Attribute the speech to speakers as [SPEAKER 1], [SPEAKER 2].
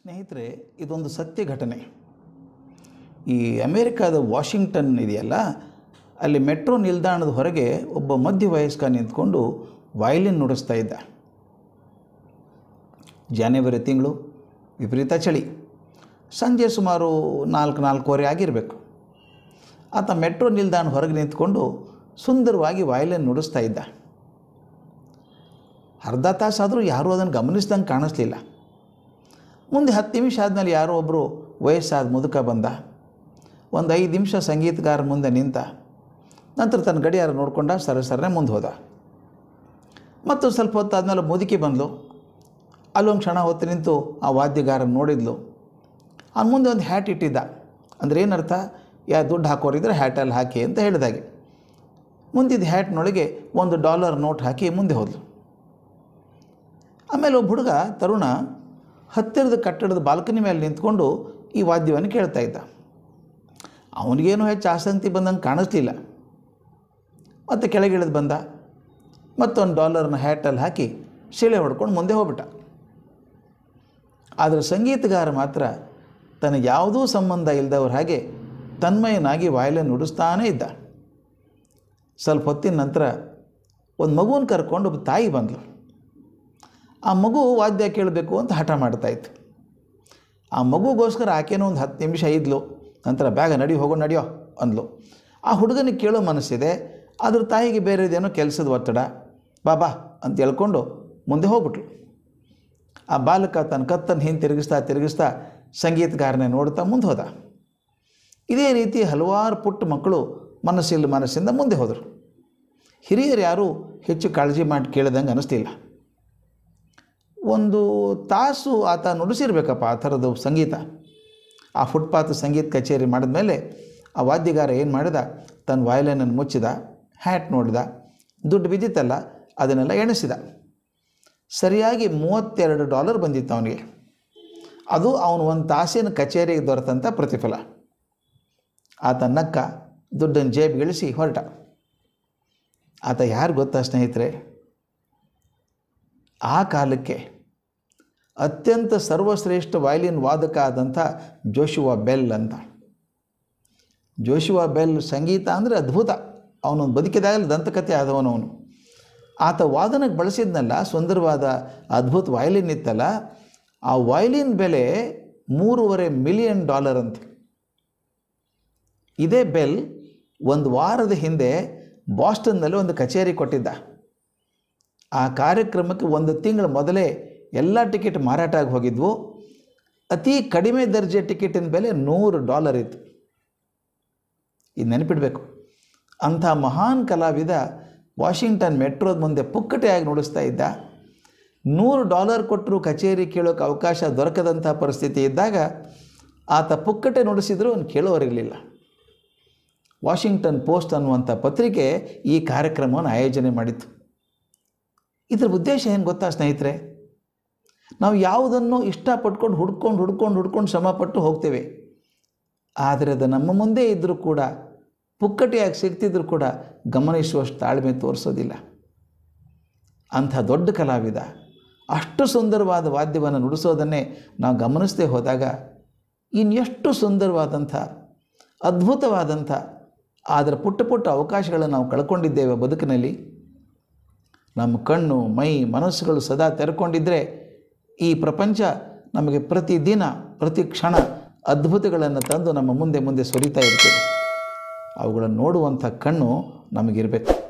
[SPEAKER 1] ಸ್ನೇಹಿತರೆ ಇದೊಂದು ಸತ್ಯ ಘಟನೆ ಈ ಅಮೇರಿಕಾದ ವಾಷಿಂಗ್ಟನ್ ಇದೆಯಲ್ಲ ಅಲ್ಲಿ ಮೆಟ್ರೋ ನಿಲ್ದಾಣದ ಹೊರಗೆ ಒಬ್ಬ ಮಧ್ಯ ವಯಸ್ಕ ನಿಂತ್ಕೊಂಡು ವಯಲಿನ್ ನುಡಿಸ್ತಾ ಇದ್ದ ಜಾನ್ವರಿ ತಿಂಗಳು ವಿಪರೀತ ಚಳಿ ಸಂಜೆ ಸುಮಾರು ನಾಲ್ಕು ನಾಲ್ಕೂವರೆ ಆಗಿರಬೇಕು ಆತ ಮೆಟ್ರೋ ನಿಲ್ದಾಣ ಹೊರಗೆ ನಿಂತ್ಕೊಂಡು ಸುಂದರವಾಗಿ ವಯಲಿನ್ ನುಡಿಸ್ತಾ ಇದ್ದ ಅರ್ಧ ತಾಸಾದರೂ ಯಾರೂ ಅದನ್ನು ಗಮನಿಸ್ದಂಗೆ ಕಾಣಿಸ್ಲಿಲ್ಲ ಮುಂದೆ ಹತ್ತು ನಿಮಿಷ ಆದಮೇಲೆ ಯಾರೋ ಒಬ್ಬರು ವಯಸ್ಸಾದ ಮುದುಕ ಬಂದ ಒಂದು ಐದು ನಿಮಿಷ ಸಂಗೀತಗಾರ ಮುಂದೆ ನಿಂತ ನಂತರ ತನ್ನ ಗಡಿಯಾರ ನೋಡ್ಕೊಂಡ ಸರ ಸರನೆ ಮುಂದೆ ಹೋದ ಮತ್ತು ಸ್ವಲ್ಪ ಹೊತ್ತಾದಮೇಲೆ ಮುದುಕಿ ಬಂದಳು ಅಲ್ಲೊಂದು ಕ್ಷಣ ಹೊತ್ತು ನಿಂತು ಆ ವಾದ್ಯಗಾರ ನೋಡಿದ್ಲು ಅವ್ನ ಮುಂದೆ ಒಂದು ಹ್ಯಾಟ್ ಇಟ್ಟಿದ್ದ ಅಂದರೆ ಏನರ್ಥ ಯಾ ದುಡ್ಡು ಹಾಕೋರಿದ್ರೆ ಹ್ಯಾಟಲ್ಲಿ ಹಾಕಿ ಅಂತ ಹೇಳಿದಾಗೆ ಮುಂದಿದ್ದ ಹ್ಯಾಟ್ನೊಳಗೆ ಒಂದು ಡಾಲರ್ ನೋಟ್ ಹಾಕಿ ಮುಂದೆ ಹೋದ್ಲು ಆಮೇಲೆ ಒಬ್ಬ ಹುಡುಗ ತರುಣ ಹತ್ತಿರದ ಕಟ್ಟಡದ ಬಾಲ್ಕನಿ ಮೇಲೆ ನಿಂತ್ಕೊಂಡು ಈ ವಾದ್ಯವನ್ನು ಕೇಳ್ತಾ ಇದ್ದ ಅವನಿಗೇನು ಹೆಚ್ಚು ಆಸಕ್ತಿ ಬಂದಂಗೆ ಕಾಣಿಸ್ಲಿಲ್ಲ ಮತ್ತು ಕೆಳಗಿಳಿದು ಬಂದ ಮತ್ತೊಂದು ಡಾಲರ್ನ ಹ್ಯಾಟಲ್ಲಿ ಹಾಕಿ ಶಿಳೆ ಹೊಡ್ಕೊಂಡು ಮುಂದೆ ಹೋಗ್ಬಿಟ್ಟ ಆದರೆ ಸಂಗೀತಗಾರ ಮಾತ್ರ ತನಗೆ ಯಾವುದೂ ಸಂಬಂಧ ಇಲ್ಲದವ್ರ ಹಾಗೆ ತನ್ಮಯನಾಗಿ ವಾಯ್ಲೆ ನುಡಿಸ್ತಾನೇ ಇದ್ದ ಸ್ವಲ್ಪ ಹೊತ್ತಿನ ನಂತರ ಒಂದು ಮಗುವನ್ನು ಕರ್ಕೊಂಡು ಒಬ್ಬ ತಾಯಿ ಬಂದಳು ಆ ಮಗು ವಾದ್ಯ ಕೇಳಬೇಕು ಅಂತ ಹಠ ಇತ್ತು ಆ ಮಗುಗೋಸ್ಕರ ಆಕೆನೂ ಒಂದು ಹತ್ತು ನಿಮಿಷ ಇದ್ಲು ನಂತರ ಬ್ಯಾಗ ನಡಿ ಹೋಗೋ ನಡಿಯೋ ಅಂದ್ಲು ಆ ಹುಡುಗನಿಗೆ ಕೇಳೋ ಮನಸ್ಸಿದೆ ಅದ್ರ ತಾಯಿಗೆ ಬೇರೆದೇನೋ ಕೆಲಸದ ಒತ್ತಡ ಬಾಬಾ ಅಂತ ಹೇಳ್ಕೊಂಡು ಮುಂದೆ ಹೋಗ್ಬಿಟ್ಲು ಆ ಬಾಲಕ ತನ್ನ ಕತ್ತನ್ನು ಹಿಂದೆ ತಿರುಗಿಸ್ತಾ ತಿರುಗಿಸ್ತಾ ಸಂಗೀತಗಾರನೇ ನೋಡ್ತಾ ಮುಂದೆ ಹೋದ ಇದೇ ರೀತಿ ಹಲವಾರು ಪುಟ್ಟ ಮಕ್ಕಳು ಮನಸ್ಸಿಲ್ಲ ಮನಸ್ಸಿಂದ ಮುಂದೆ ಹೋದರು ಹಿರಿಯರು ಯಾರೂ ಹೆಚ್ಚು ಕಾಳಜಿ ಮಾಡಿ ಕೇಳಿದಂಗೆ ಅನ್ನಿಸ್ತಿಲ್ಲ ಒಂದು ತಾಸು ಆತ ನುಡಿಸಿರ್ಬೇಕಪ್ಪ ಆ ಥರದ್ದು ಸಂಗೀತ ಆ ಫುಟ್ಪಾತ್ ಸಂಗೀತ ಕಚೇರಿ ಮಾಡಿದ ಮೇಲೆ ಆ ವಾದ್ಯಗಾರ ಏನು ಮಾಡಿದ ತನ್ನ ವಾಯ್ಲೈನನ್ನು ಮುಚ್ಚಿದ ಹ್ಯಾಟ್ ನೋಡಿದ ದುಡ್ಡು ಬಿದ್ದಿತ್ತಲ್ಲ ಅದನ್ನೆಲ್ಲ ಎಣಿಸಿದ ಸರಿಯಾಗಿ ಮೂವತ್ತೆರಡು ಡಾಲರ್ ಬಂದಿತ್ತು ಅವನಿಗೆ ಅದು ಅವನು ಒಂದು ತಾಸಿನ ಕಚೇರಿಗೆ ದೊರೆತಂಥ ಪ್ರತಿಫಲ ಆತ ನಕ್ಕ ದುಡ್ಡನ್ನು ಜೇಬಿಗಿಳಿಸಿ ಹೊರಟ ಆತ ಯಾರು ಗೊತ್ತಾ ಸ್ನೇಹಿತರೆ ಆ ಕಾಲಕ್ಕೆ ಅತ್ಯಂತ ಸರ್ವಶ್ರೇಷ್ಠ ವಯಲಿನ್ ವಾದಕ ಆದಂಥ ಜೋಶುವ ಬೆಲ್ ಅಂತ ಜೋಶುವ ಬೆಲ್ ಸಂಗೀತ ಅಂದರೆ ಅದ್ಭುತ ಅವನೊಂದು ಬದುಕಿದಾಗಲೇ ದಂತಕಥೆ ಅವನು ಆತ ವಾದನಕ್ಕೆ ಬಳಸಿದ್ನಲ್ಲ ಸುಂದರವಾದ ಅದ್ಭುತ ವಾಯ್ಲಿನ್ ಇತ್ತಲ್ಲ ಆ ವಯಲಿನ್ ಬೆಲೆ ಮೂರುವರೆ ಮಿಲಿಯನ್ ಡಾಲರ್ ಅಂತ ಇದೇ ಬೆಲ್ ಒಂದು ವಾರದ ಹಿಂದೆ ಬಾಸ್ಟನ್ನಲ್ಲಿ ಒಂದು ಕಚೇರಿ ಕೊಟ್ಟಿದ್ದ ಆ ಕಾರ್ಯಕ್ರಮಕ್ಕೆ ಒಂದು ತಿಂಗಳ ಮೊದಲೇ ಎಲ್ಲ ಟಿಕೆಟ್ ಮಾರಾಟ ಆಗಿ ಹೋಗಿದ್ವು ಅತಿ ಕಡಿಮೆ ದರ್ಜೆ ಟಿಕೆಟಿನ ಬೆಲೆ ನೂರು ಡಾಲರ್ ಇತ್ತು ಇದು ನೆನಪಿಡಬೇಕು ಅಂಥ ಮಹಾನ್ ಕಲಾವಿದ ವಾಷಿಂಗ್ಟನ್ ಮೆಟ್ರೋದ ಮುಂದೆ ಪುಕ್ಕಟೆಯಾಗಿ ನುಡಿಸ್ತಾ ಇದ್ದ ನೂರು ಡಾಲರ್ ಕೊಟ್ಟರು ಕಚೇರಿ ಕೇಳೋಕೆ ಅವಕಾಶ ದೊರಕದಂಥ ಪರಿಸ್ಥಿತಿ ಇದ್ದಾಗ ಆತ ಪುಕ್ಕಟೆ ನುಡಿಸಿದರೂ ಅವ್ನು ಕೇಳೋರಿರಲಿಲ್ಲ ವಾಷಿಂಗ್ಟನ್ ಪೋಸ್ಟ್ ಅನ್ನುವಂಥ ಪತ್ರಿಕೆ ಈ ಕಾರ್ಯಕ್ರಮವನ್ನು ಆಯೋಜನೆ ಮಾಡಿತ್ತು ಇದ್ರ ಉದ್ದೇಶ ಏನು ಗೊತ್ತಾ ಸ್ನೇಹಿತರೆ ನಾವು ಯಾವುದನ್ನು ಇಷ್ಟಪಟ್ಕೊಂಡು ಹುಡ್ಕೊಂಡು ಹುಡ್ಕೊಂಡು ಹುಡ್ಕೊಂಡು ಶ್ರಮಪಟ್ಟು ಹೋಗ್ತೇವೆ ಆದರೆ ಅದು ನಮ್ಮ ಮುಂದೆ ಇದ್ದರೂ ಕೂಡ ಪುಕ್ಕಟಿಯಾಗಿ ಸಿಗ್ತಿದ್ರು ಕೂಡ ಗಮನಿಸುವಷ್ಟು ತಾಳ್ಮೆ ತೋರಿಸೋದಿಲ್ಲ ಅಂಥ ದೊಡ್ಡ ಕಲಾವಿದ ಅಷ್ಟು ಸುಂದರವಾದ ವಾದ್ಯವನ್ನು ನುಡಿಸೋದನ್ನೇ ನಾವು ಗಮನಿಸದೆ ಹೋದಾಗ ಇನ್ನೆಷ್ಟು ಸುಂದರವಾದಂಥ ಅದ್ಭುತವಾದಂಥ ಆದರೆ ಪುಟ್ಟ ಪುಟ್ಟ ಅವಕಾಶಗಳನ್ನು ನಾವು ಕಳ್ಕೊಂಡಿದ್ದೇವೆ ಬದುಕಿನಲ್ಲಿ ನಮ್ಮ ಕಣ್ಣು ಮೈ ಮನಸ್ಸುಗಳು ಸದಾ ತೆರೆಕೊಂಡಿದ್ದರೆ ಈ ಪ್ರಪಂಚ ನಮಗೆ ಪ್ರತಿದಿನ ಪ್ರತಿ ಕ್ಷಣ ಅದ್ಭುತಗಳನ್ನು ತಂದು ನಮ್ಮ ಮುಂದೆ ಮುಂದೆ ಸುರಿತಾ ಇರ್ತೀವಿ ಅವುಗಳನ್ನು ನೋಡುವಂಥ ಕಣ್ಣು ನಮಗಿರಬೇಕು